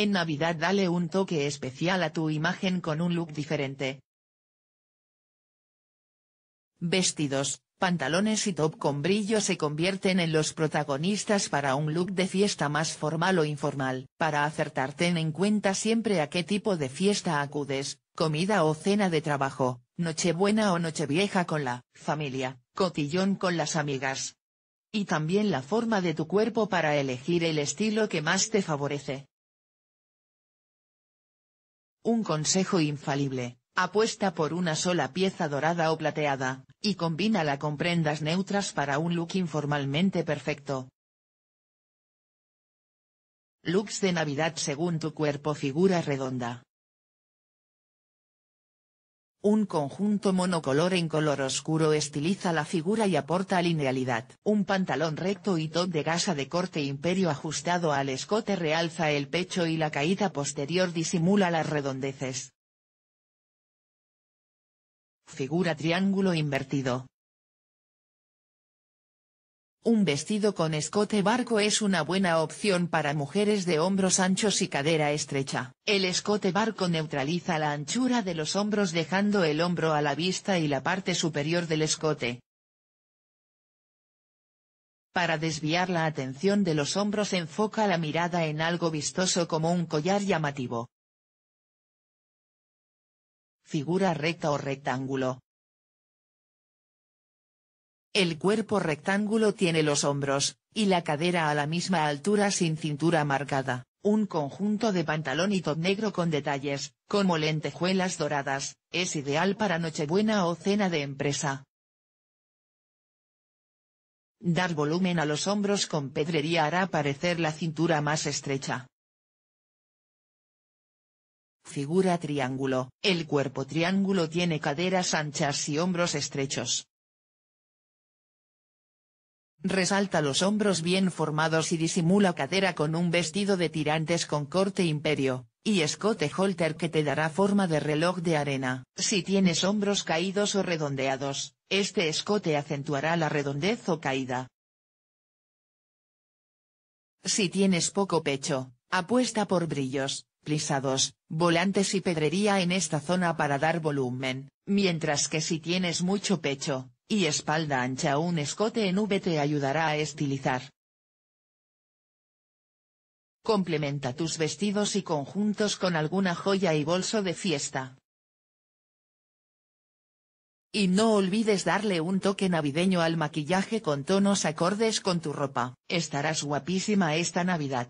En Navidad dale un toque especial a tu imagen con un look diferente. Vestidos, pantalones y top con brillo se convierten en los protagonistas para un look de fiesta más formal o informal. Para acertar ten en cuenta siempre a qué tipo de fiesta acudes, comida o cena de trabajo, nochebuena o nochevieja con la familia, cotillón con las amigas. Y también la forma de tu cuerpo para elegir el estilo que más te favorece. Un consejo infalible, apuesta por una sola pieza dorada o plateada, y combínala con prendas neutras para un look informalmente perfecto. Looks de Navidad según tu cuerpo figura redonda. Un conjunto monocolor en color oscuro estiliza la figura y aporta linealidad. Un pantalón recto y top de gasa de corte imperio ajustado al escote realza el pecho y la caída posterior disimula las redondeces. Figura triángulo invertido. Un vestido con escote barco es una buena opción para mujeres de hombros anchos y cadera estrecha. El escote barco neutraliza la anchura de los hombros dejando el hombro a la vista y la parte superior del escote. Para desviar la atención de los hombros enfoca la mirada en algo vistoso como un collar llamativo. Figura recta o rectángulo. El cuerpo rectángulo tiene los hombros, y la cadera a la misma altura sin cintura marcada, un conjunto de pantalón y top negro con detalles, como lentejuelas doradas, es ideal para nochebuena o cena de empresa. Dar volumen a los hombros con pedrería hará parecer la cintura más estrecha. Figura triángulo. El cuerpo triángulo tiene caderas anchas y hombros estrechos. Resalta los hombros bien formados y disimula cadera con un vestido de tirantes con corte imperio, y escote holter que te dará forma de reloj de arena. Si tienes hombros caídos o redondeados, este escote acentuará la redondez o caída. Si tienes poco pecho, apuesta por brillos, plisados, volantes y pedrería en esta zona para dar volumen, mientras que si tienes mucho pecho, y espalda ancha un escote en V te ayudará a estilizar. Complementa tus vestidos y conjuntos con alguna joya y bolso de fiesta. Y no olvides darle un toque navideño al maquillaje con tonos acordes con tu ropa. Estarás guapísima esta Navidad.